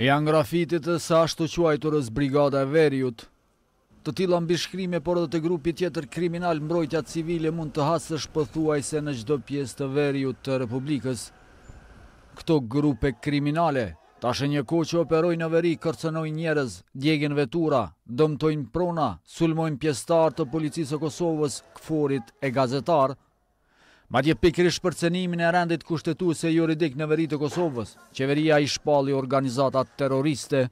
Janë grafitit e sa ashtu quajturës brigada e veriut. Të tila në por dhe të grupi tjetër kriminal, mbrojtja civile mund të hasë të shpëthuaj se në gjdo pjesë të veriut të Republikës. Këto grupe kriminale, tashë një ko që operoj në veri, kërcenoj njerëz, djegin vetura, dëmtojnë prona, sulmojnë pjestar të policisë e Kosovës, këforit e gazetarë, Ma tje pikrish për cenimin e rendit kushtetu se juridik në veri të Kosovës, qeveria i shpalli organizatat terroriste.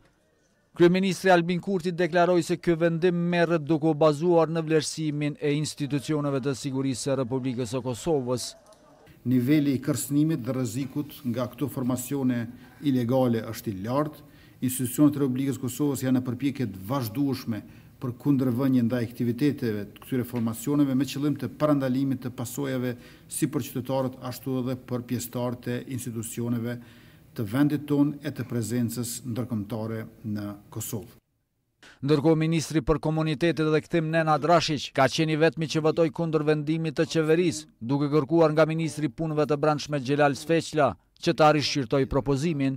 Kryeministri Albin Kurti deklaroj se kë vendim merët duko bazuar në vlerësimin e institucioneve të sigurisë e Republikës e Kosovës. Nivelli i kërsnimit dhe rëzikut nga këto formacione ilegale është i lartë, institucionet e Republikës Kosovës janë në përpjeket të vazhdueshme për kundërvënje ndaj aktiviteteve të këtyre formacioneve me qëllim të parandalimit të pasojave si për qytetarët ashtu edhe për pjesëtarët të institucioneve të vendit ton e të prezencës ndërkëmtare në Kosovë. Ndërko, Ministri për Komunitetit dhe këtim Nena Drashic ka qeni vetmi që vëtoj kundër vendimit të qeveris, duke kërkuar nga Ministri punëve të branshme Gjelal Sfeqla, që ta rishqirtoj propozimin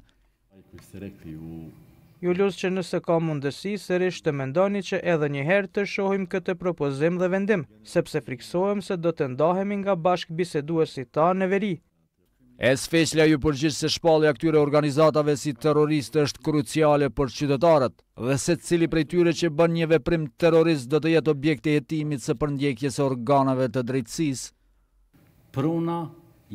Ju lusë që nëse ka mundësi, sërish të mendoni që edhe një herë të shohim këtë propozim dhe vendim, sepse friksohem se do të ndahemi nga bashk biseduar si ta në veri. Es Feslja ju përgjithë se shpalja këtyre organizatave si terroristë është kruciale për qytetarët dhe se cili prej tyre që bën një veprim terrorist do të jetë objekte jetimit së përndjekjes organave të drejtsis. Pruna,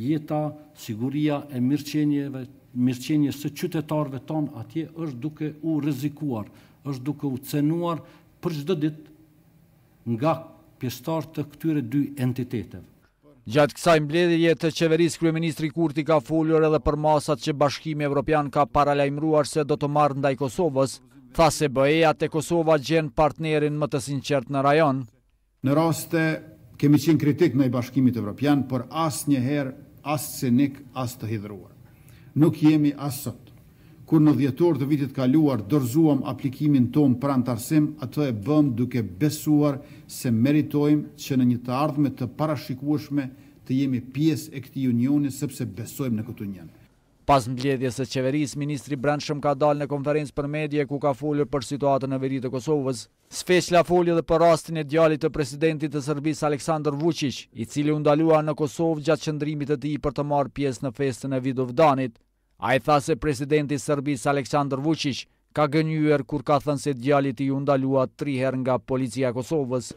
jeta, siguria e mirqenjeve mirëqenje së qytetarve ton, atje është duke u rizikuar, është duke u cenuar për gjithë ditë nga pjestar të këtyre dy entitetet. Gjatë kësa i mbledhje të qeverisë kryeministri Kurti ka folur edhe për masat që bashkimi evropian ka paralajmruar se do të marrë ndaj Kosovës, tha se bëheja të Kosova gjenë partnerin më të sinqert në rajon. Në raste kemi qenë kritik në i bashkimit evropian, për asë njëherë, asë cenik, asë të hidruar nuk jemi sot. Kur në djetor të vitit kaluar dërzuam aplikimin ton për antarësim, atë e bëm duke besuar se meritojmë që në një të ardhme të parashikueshme të jemi pies e këti unioni sepse besojmë në këtu njënë. Pas mbledhjes së qeverisë, ministri Brendshëm ka dalë në konferencë për media ku ka folur për situatën në veri të Kosovës. la foli dhe për rastin e djalit të presidentit të Serbisë Aleksandr Vucic, i cili u ndalua në Kosovë gjatë qëndrimit të tij për të marrë pjesë në festën e Vidovdanit. A i tha se presidenti Serbis Aleksandr Vucic ka gënyuer kur ka thënë se djalit i u ndalua herë nga policia Kosovës.